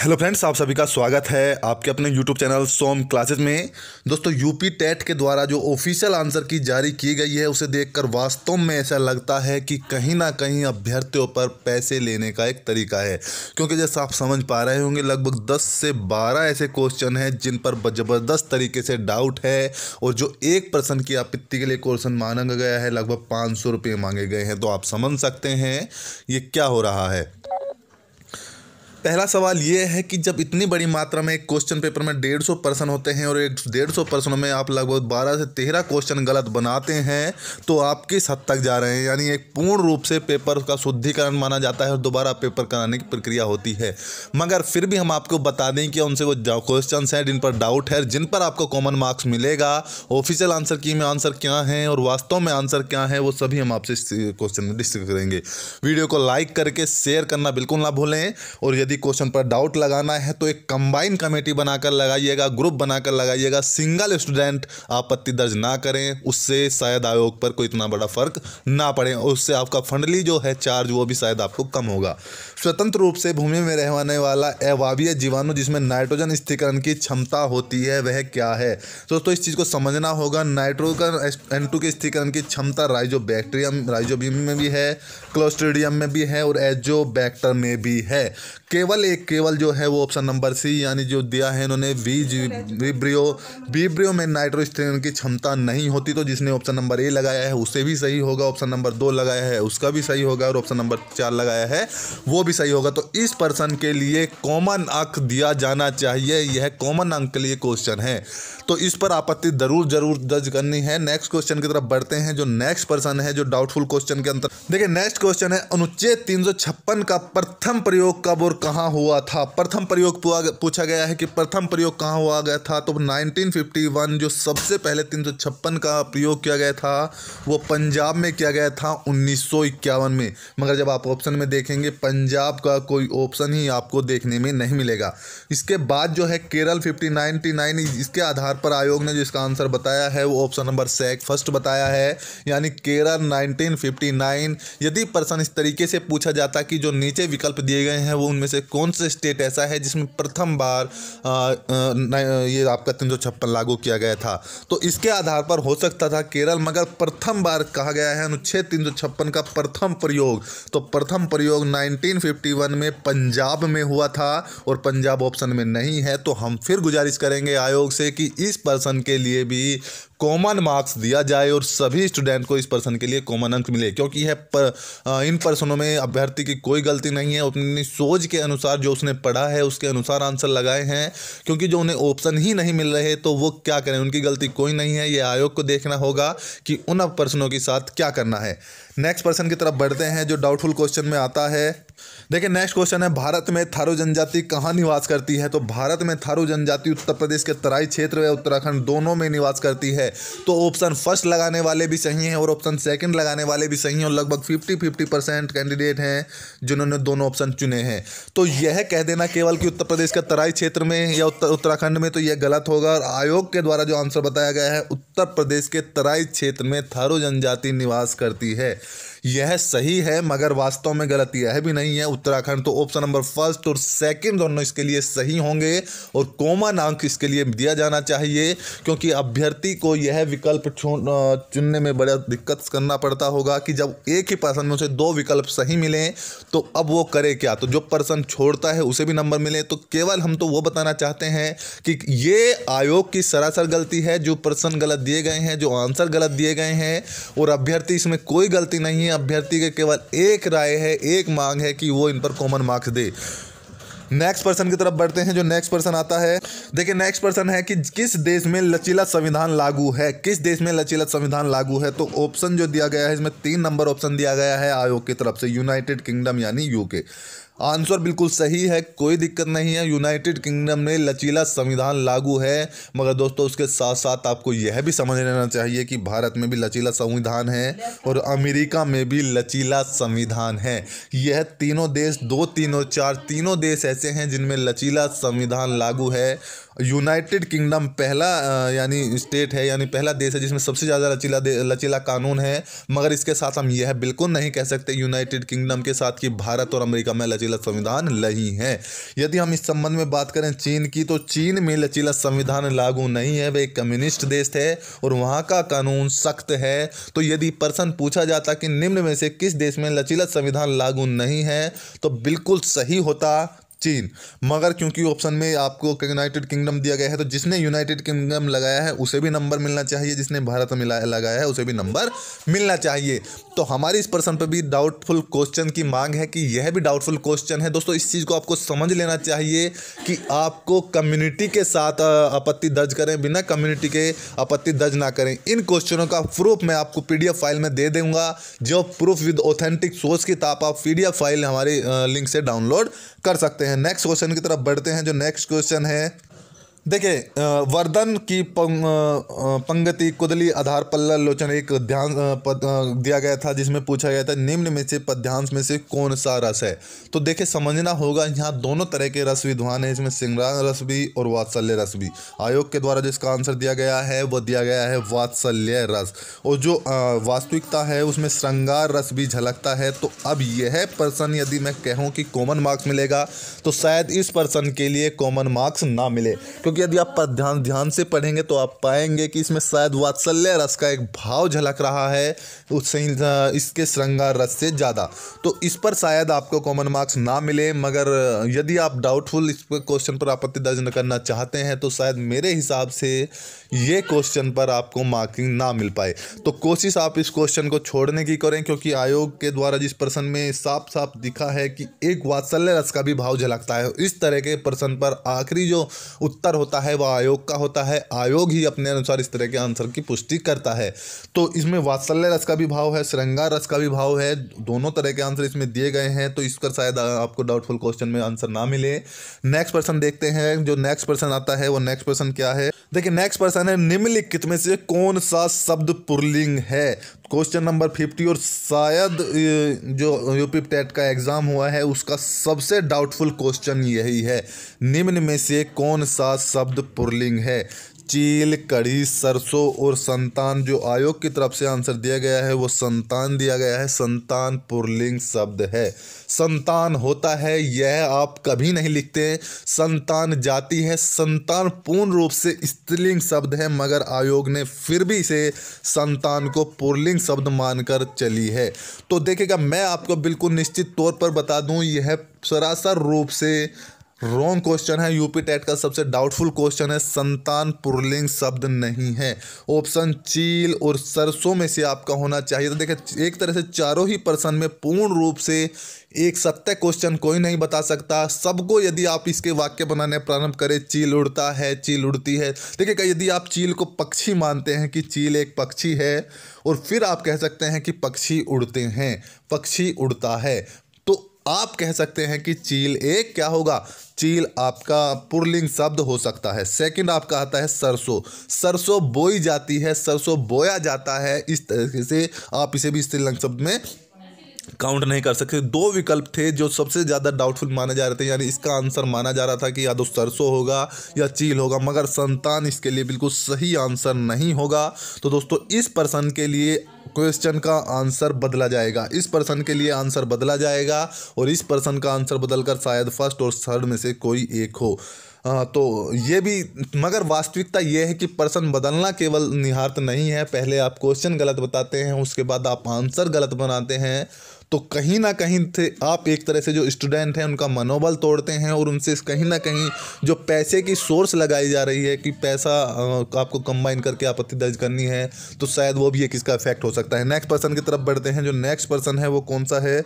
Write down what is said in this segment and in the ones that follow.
hello friends आप सभी का स्वागत है आपके अपने यूट्यूब चैनल सोम क्लासेस में दोस्तों यूपी टेट के द्वारा जो ऑफिशियल आंसर की जारी की गई है उसे देखकर वास्तव में ऐसा लगता है कि कहीं ना कहीं अभ्यर्थियों पर पैसे लेने का एक तरीका है क्योंकि जैसा आप समझ पा रहे होंगे लगभग दस से बारह ऐसे क्वेश्चन हैं जिन पर ज़बरदस्त तरीके से डाउट है और जो एक पर्सन की आपत्ति के लिए क्वेश्चन मांगा गया है लगभग पाँच मांगे गए हैं तो आप समझ सकते हैं ये क्या हो रहा है पहला सवाल ये है कि जब इतनी बड़ी मात्रा में एक क्वेश्चन पेपर में डेढ़ सौ पर्सन होते हैं और एक डेढ़ सौ पर्सनों में आप लगभग बारह से तेरह क्वेश्चन गलत बनाते हैं तो आप किस हद तक जा रहे हैं यानी एक पूर्ण रूप से पेपर का शुद्धिकरण माना जाता है और दोबारा पेपर कराने की प्रक्रिया होती है मगर फिर भी हम आपको बता दें कि उनसे वो क्वेश्चन हैं जिन पर डाउट है जिन पर आपको कॉमन मार्क्स मिलेगा ऑफिशियल आंसर की में आंसर क्या है और वास्तव में आंसर क्या है वो सभी हम आपसे क्वेश्चन में डिस्कस करेंगे वीडियो को लाइक करके शेयर करना बिल्कुल ना भूलें और यदि क्वेश्चन पर डाउट लगाना है तो एक कंबाइन कमेटी बनाकर लगाइएगा ग्रुप बनाकर लगाइएगा सिंगल स्टूडेंट आपत्ति दर्ज ना करें उससे शायद आयोग पर कोई इतना बड़ा फर्क ना पड़े उससे आपका फंडली जो है चार्ज वो भी शायद आपको कम होगा स्वतंत्र रूप से भूमि में रहने वाला अभावीय जीवाणु जिसमें नाइट्रोजन स्थिरकरण की क्षमता होती है वह क्या है दोस्तों तो इस चीज़ को समझना होगा नाइट्रोजन एन टू के स्थिरकरण की क्षमता राइजो बैक्टीरियम में भी है क्लोस्ट्रेडियम में भी है और एजो बैक्टर में भी है केवल एक केवल जो है वो ऑप्शन नंबर सी यानी जो दिया है इन्होंने बीज विब्रियो विब्रियो में नाइट्रोस्ट्रेन की क्षमता नहीं होती तो जिसने ऑप्शन नंबर ए लगाया है उसे भी सही होगा ऑप्शन नंबर दो लगाया है उसका भी सही होगा और ऑप्शन नंबर चार लगाया है वो भी सही होगा तो इस पर्सन के लिए कॉमन अंक दिया जाना चाहिए यह कॉमन अंक के लिए क्वेश्चन है तो इस पर आपत्ति जरूर जरूर दर्ज करनी है नेक्स्ट क्वेश्चन की तरफ बढ़ते हैं जो नेक्स्ट पर्सन है जो डाउटफुल क्वेश्चन के अंतर देखिए नेक्स्ट क्वेश्चन है अनुच्छेद तीन का प्रथम प्रयोग कब और कहाँ हुआ था प्रथम प्रयोग पूछा गया है कि प्रथम प्रयोग कहाँ हुआ गया था तो 1951 जो सबसे पहले तीन सौ छप्पन का प्रयोग किया गया था वो पंजाब में किया गया था उन्नीस में मगर जब आप ऑप्शन में देखेंगे पंजाब का कोई ऑप्शन ही आपको देखने में नहीं मिलेगा इसके बाद जो है केरल फिफ्टी इसके आधार पर आयोग ने जो इसका आंसर बताया है वो ऑप्शन नंबर सेक फर्स्ट बताया है यानी केरल नाइनटीन यदि प्रश्न इस तरीके से पूछा जाता कि जो नीचे विकल्प दिए गए हैं वो उनमें से से कौन सा स्टेट ऐसा है जिसमें प्रथम बार आ, आ, ये आपका तीन सौ छप्पन लागू किया गया था तो इसके आधार पर हो सकता था केरल मगर प्रथम बार कहा गया है अनुच्छेद तीन सौ छप्पन का प्रथम प्रयोग तो प्रथम प्रयोग 1951 में पंजाब में हुआ था और पंजाब ऑप्शन में नहीं है तो हम फिर गुजारिश करेंगे आयोग से कि इस पर्सन के लिए भी कॉमन मार्क्स दिया जाए और सभी स्टूडेंट को इस पर्सन के लिए कॉमन अंक मिले क्योंकि यह पर, इन पर्सनों में अभ्यर्थी की कोई गलती नहीं है अपनी सोच के अनुसार जो उसने पढ़ा है उसके अनुसार आंसर लगाए हैं क्योंकि जो उन्हें ऑप्शन ही नहीं मिल रहे तो वो क्या करें उनकी गलती कोई नहीं है ये आयोग को देखना होगा कि उन पर्सनों के साथ क्या करना है नेक्स्ट पर्सन की तरफ बढ़ते हैं जो डाउटफुल क्वेश्चन में आता है देखिए नेक्स्ट क्वेश्चन है भारत में थारू जनजाति कहाँ निवास करती है तो भारत में थारू जनजाति उत्तर प्रदेश के तराई क्षेत्र व उत्तराखंड दोनों में निवास करती है तो ऑप्शन फर्स्ट लगाने वाले भी सही हैं और ऑप्शन सेकंड लगाने वाले भी सही हैं और लगभग फिफ्टी फिफ्टी परसेंट कैंडिडेट हैं जिन्होंने दोनों ऑप्शन चुने हैं तो यह कह देना केवल कि उत्तर प्रदेश के तराई क्षेत्र में या उत्तराखंड में तो यह गलत होगा और आयोग के द्वारा जो आंसर बताया गया है उत्तर प्रदेश के तराई क्षेत्र में थारू जनजाति निवास करती है यह सही है मगर वास्तव में गलत यह भी नहीं है उत्तराखंड तो ऑप्शन नंबर फर्स्ट और सेकंड दोनों इसके लिए सही होंगे और कोमा नांक इसके लिए दिया जाना चाहिए क्योंकि अभ्यर्थी को यह विकल्प चुनने में बड़ा दिक्कत करना पड़ता होगा कि जब एक ही पर्सन में उसे दो विकल्प सही मिले तो अब वो करे क्या तो जो पर्सन छोड़ता है उसे भी नंबर मिले तो केवल हम तो वो बताना चाहते हैं कि ये आयोग की सरासर गलती है जो पर्सन गलत दिए गए हैं जो आंसर गलत दिए गए हैं और अभ्यर्थी इसमें कोई गलती नहीं है यानी अभ्यर्थी के केवल एक राय है एक मांग है कि वो इन पर कॉमन मार्क्स दे नेक्स्ट पर्सन की तरफ बढ़ते हैं जो नेक्स्ट पर्सन आता है देखिए नेक्स्ट पर्सन है कि किस देश में लचीला संविधान लागू है किस देश में लचीला संविधान लागू है तो ऑप्शन जो दिया गया है इसमें तीन नंबर ऑप्शन दिया गया है आयोग की तरफ से यूनाइटेड किंगडम यानी यूके आंसर बिल्कुल सही है कोई दिक्कत नहीं है यूनाइटेड किंगडम में लचीला संविधान लागू है मगर दोस्तों उसके साथ साथ आपको यह भी समझ लेना चाहिए कि भारत में भी लचीला संविधान है और अमेरिका में भी लचीला संविधान है यह तीनों देश दो तीनों चार तीनों देश ऐसे हैं जिनमें लचीला संविधान लागू है यूनाइटेड किंगडम पहला यानी स्टेट है यानी पहला देश है जिसमें सबसे ज़्यादा लचीला लचीला कानून है मगर इसके साथ हम यह बिल्कुल नहीं कह सकते यूनाइटेड किंगडम के साथ कि भारत और अमेरिका में लचीला संविधान नहीं है यदि हम इस संबंध में बात करें चीन की तो चीन में लचीला संविधान लागू नहीं है वह एक कम्युनिस्ट देश है और वहाँ का कानून सख्त है तो यदि पर्सन पूछा जाता कि निम्न में से किस देश में लचीला संविधान लागू नहीं है तो बिल्कुल सही होता चीन मगर क्योंकि ऑप्शन में आपको यूनाइटेड किंगडम दिया गया है तो जिसने यूनाइटेड किंगडम लगाया है उसे भी नंबर मिलना चाहिए जिसने भारत मिला लगाया है उसे भी नंबर मिलना चाहिए तो हमारे इस पर्सन पर भी डाउटफुल क्वेश्चन की मांग है कि यह भी डाउटफुल क्वेश्चन है दोस्तों इस चीज़ को आपको समझ लेना चाहिए कि आपको कम्युनिटी के साथ आपत्ति दर्ज करें बिना कम्युनिटी के आपत्ति दर्ज ना करें इन क्वेश्चनों का प्रूफ मैं आपको पी फाइल में दे दूंगा जो प्रूफ विद ऑथेंटिक सोर्स की ताप तो आप पीडीएफ फाइल हमारे लिंक से डाउनलोड कर सकते हैं हैं नेक्स्ट क्वेश्चन की तरफ बढ़ते हैं जो नेक्स्ट क्वेश्चन है देखिए वर्धन की पंगति कुदली आधार पल्ला लोचन एक ध्यान पद दिया गया था जिसमें पूछा गया था निम्न में से पद्यांश में से कौन सा रस है तो देखिए समझना होगा यहाँ दोनों तरह के रस विद्वान है इसमें सिंगरा रस भी और वात्सल्य रस भी आयोग के द्वारा जिसका आंसर दिया गया है वो दिया गया है वात्सल्य रस और जो वास्तविकता है उसमें श्रृंगार रस भी झलकता है तो अब यह पर्सन यदि मैं कहूँ कि कॉमन मार्क्स मिलेगा तो शायद इस पर्सन के लिए कॉमन मार्क्स ना मिले क्योंकि क्योंकि यदि आप ध्यान ध्यान से पढ़ेंगे तो आप पाएंगे कि इसमें शायद वात्सल्य रस का एक भाव झलक रहा है उस इसके श्रृंगार रस से ज़्यादा तो इस पर शायद आपको कॉमन मार्क्स ना मिले मगर यदि आप डाउटफुल इस क्वेश्चन पर आपत्ति दर्ज करना चाहते हैं तो शायद मेरे हिसाब से ये क्वेश्चन पर आपको मार्किंग ना मिल पाए तो कोशिश आप इस क्वेश्चन को छोड़ने की करें क्योंकि आयोग के द्वारा जिस प्रश्न में साफ साफ दिखा है कि एक वात्सल्य रस का भी भाव झलकता है इस तरह के प्रश्न पर आखिरी जो उत्तर होता है वह आयोग का होता है आयोग ही अपने अनुसार इस तरह के आंसर की पुष्टि करता है तो इसमें वात्सल्य रस का भी भाव है श्रृंगार रस का भी भाव है दोनों तरह के आंसर इसमें दिए गए हैं तो इस पर शायद आपको डाउटफुल क्वेश्चन में आंसर ना मिले नेक्स्ट पर्सन देखते हैं जो नेक्स्ट पर्सन आता है वो नेक्स्ट पर्सन क्या है देखिए नेक्स्ट पर्सन है निम्नलिखित में से कौन सा शब्द पुरलिंग है क्वेश्चन नंबर फिफ्टी और शायद जो यूपी टेट का एग्ज़ाम हुआ है उसका सबसे डाउटफुल क्वेश्चन यही है निम्न में से कौन सा शब्द पुरलिंग है चील कढ़ी सरसों और संतान जो आयोग की तरफ से आंसर दिया गया है वो संतान दिया गया है संतान पुरलिंग शब्द है संतान होता है यह आप कभी नहीं लिखते हैं संतान जाति है संतान पूर्ण रूप से स्त्रीलिंग शब्द है मगर आयोग ने फिर भी इसे संतान को पुरलिंग शब्द मानकर चली है तो देखिएगा मैं आपको बिल्कुल निश्चित तौर पर बता दूँ यह सरासर रूप से रॉन्ग क्वेश्चन है यूपी टेट का सबसे डाउटफुल क्वेश्चन है संतान पुरलिंग शब्द नहीं है ऑप्शन चील और सरसों में से आपका होना चाहिए तो देखिए एक तरह से चारों ही पर्सन में पूर्ण रूप से एक सत्य क्वेश्चन कोई नहीं बता सकता सबको यदि आप इसके वाक्य बनाने प्रारंभ करें चील उड़ता है चील उड़ती है देखिए यदि आप चील को पक्षी मानते हैं कि चील एक पक्षी है और फिर आप कह सकते हैं कि पक्षी उड़ते हैं पक्षी उड़ता है आप कह सकते हैं कि चील एक क्या होगा चील आपका पुरलिंग शब्द हो सकता है सेकंड आपका आता है सरसों सरसों बोई जाती है सरसों बोया जाता है इस तरीके से आप इसे भी स्त्रीलिंग शब्द में काउंट नहीं कर सकते दो विकल्प थे जो सबसे ज़्यादा डाउटफुल माने जा रहे थे यानी इसका आंसर माना जा रहा था कि या तो सरसों होगा या चील होगा मगर संतान इसके लिए बिल्कुल सही आंसर नहीं होगा तो दोस्तों इस पर्सन के लिए क्वेश्चन का आंसर बदला जाएगा इस पर्सन के लिए आंसर बदला जाएगा और इस पर्सन का आंसर बदलकर शायद फर्स्ट और थर्ड में से कोई एक हो तो ये भी मगर वास्तविकता ये है कि पर्सन बदलना केवल निहार्त नहीं है पहले आप क्वेश्चन गलत बताते हैं उसके बाद आप आंसर गलत बनाते हैं तो कहीं ना कहीं थे आप एक तरह से जो स्टूडेंट हैं उनका मनोबल तोड़ते हैं और उनसे कहीं ना कहीं जो पैसे की सोर्स लगाई जा रही है कि पैसा आपको कंबाइन करके आपत्ति दर्ज करनी है तो शायद वो भी एक इसका इफेक्ट हो सकता है नेक्स्ट पर्सन की तरफ बढ़ते हैं जो नेक्स्ट पर्सन है वो कौन सा है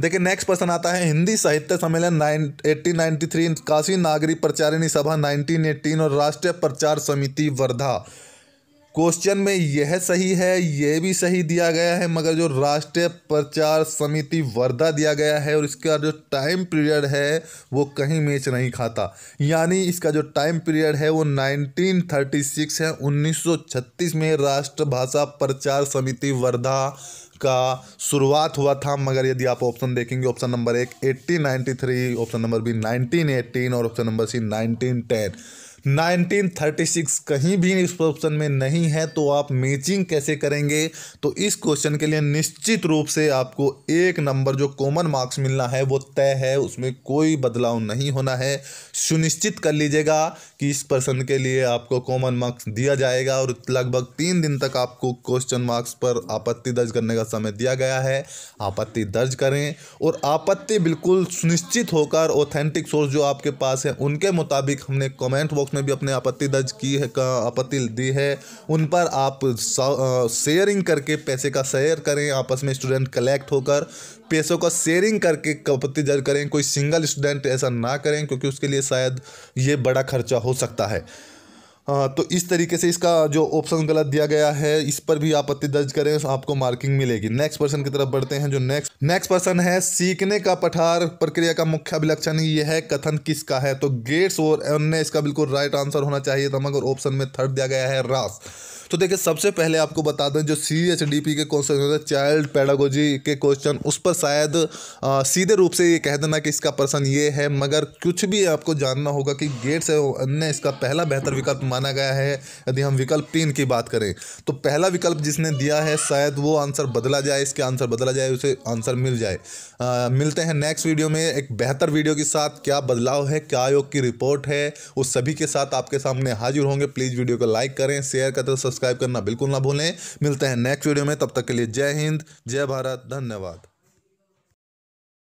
देखिए नेक्स्ट पर्सन आता है Hindi Sahitya Sammelan nine eighteen ninety three Kashi Nagari Pracharini Sabha nineteen eighteen और राष्ट्रीय प्रचार समिति वर्धा क्वेश्चन में यह सही है यह भी सही दिया गया है मगर जो राष्ट्रीय प्रचार समिति वर्धा दिया गया है और इसका जो टाइम पीरियड है वो कहीं मैच नहीं खाता यानी इसका जो टाइम पीरियड है वो 1936 है 1936 में राष्ट्रभाषा प्रचार समिति वर्धा उसका शुरुआत हुआ था मगर यदि आप ऑप्शन देखेंगे ऑप्शन नंबर एक eighteen ninety three option number B nineteen eighteen और option number C nineteen ten 1936 कहीं भी इस ऑप्शन में नहीं है तो आप मैचिंग कैसे करेंगे तो इस क्वेश्चन के लिए निश्चित रूप से आपको एक नंबर जो कॉमन मार्क्स मिलना है वो तय है उसमें कोई बदलाव नहीं होना है सुनिश्चित कर लीजिएगा कि इस पर्सन के लिए आपको कॉमन मार्क्स दिया जाएगा और लगभग तीन दिन तक आपको क्वेश्चन मार्क्स पर आपत्ति दर्ज करने का समय दिया गया है आपत्ति दर्ज करें और आपत्ति बिल्कुल सुनिश्चित होकर ऑथेंटिक सोर्स जो आपके पास है उनके मुताबिक हमने कॉमेंट बॉक्स में भी अपने आपत्ति दर्ज की है आपत्ति दी है उन पर आप शेयरिंग करके पैसे का शेयर करें आपस में स्टूडेंट कलेक्ट होकर पैसों का शेयरिंग करके आपत्ति दर्ज करें कोई सिंगल स्टूडेंट ऐसा ना करें क्योंकि उसके लिए शायद ये बड़ा खर्चा हो सकता है हाँ, तो इस तरीके से इसका जो ऑप्शन गलत दिया गया है इस पर भी आपत्ति दर्ज करें तो आपको मार्किंग मिलेगी नेक्स्ट पर्सन की तरफ बढ़ते हैं जो नेक्स्ट नेक्स्ट पर्सन है सीखने का पठार प्रक्रिया का मुख्य अभिलक्षण यह है कथन किसका है तो गेट्स और अन्य इसका बिल्कुल राइट आंसर होना चाहिए था मगर ऑप्शन में थर्ड दिया गया है रास तो देखिए सबसे पहले आपको बता दें जो सी एच डी पी के क्वेश्चन होते हैं चाइल्ड पैडागोजी के क्वेश्चन उस पर शायद सीधे रूप से ये कह देना कि इसका पर्सन ये है मगर कुछ भी आपको जानना होगा कि गेट्स ने इसका पहला बेहतर विकल्प माना गया है यदि हम विकल्प तीन की बात करें तो पहला विकल्प जिसने दिया है शायद वो आंसर बदला जाए इसके आंसर बदला जाए उसे आंसर मिल जाए आ, मिलते हैं नेक्स्ट वीडियो में एक बेहतर वीडियो के साथ क्या बदलाव है क्या आयोग की रिपोर्ट है उस सभी के साथ आपके सामने हाजिर होंगे प्लीज़ वीडियो को लाइक करें शेयर करें सब्सक्राइब सब्सक्राइब करना बिल्कुल ना भूलें मिलते हैं नेक्स्ट वीडियो में तब तक के लिए जय हिंद जय भारत धन्यवाद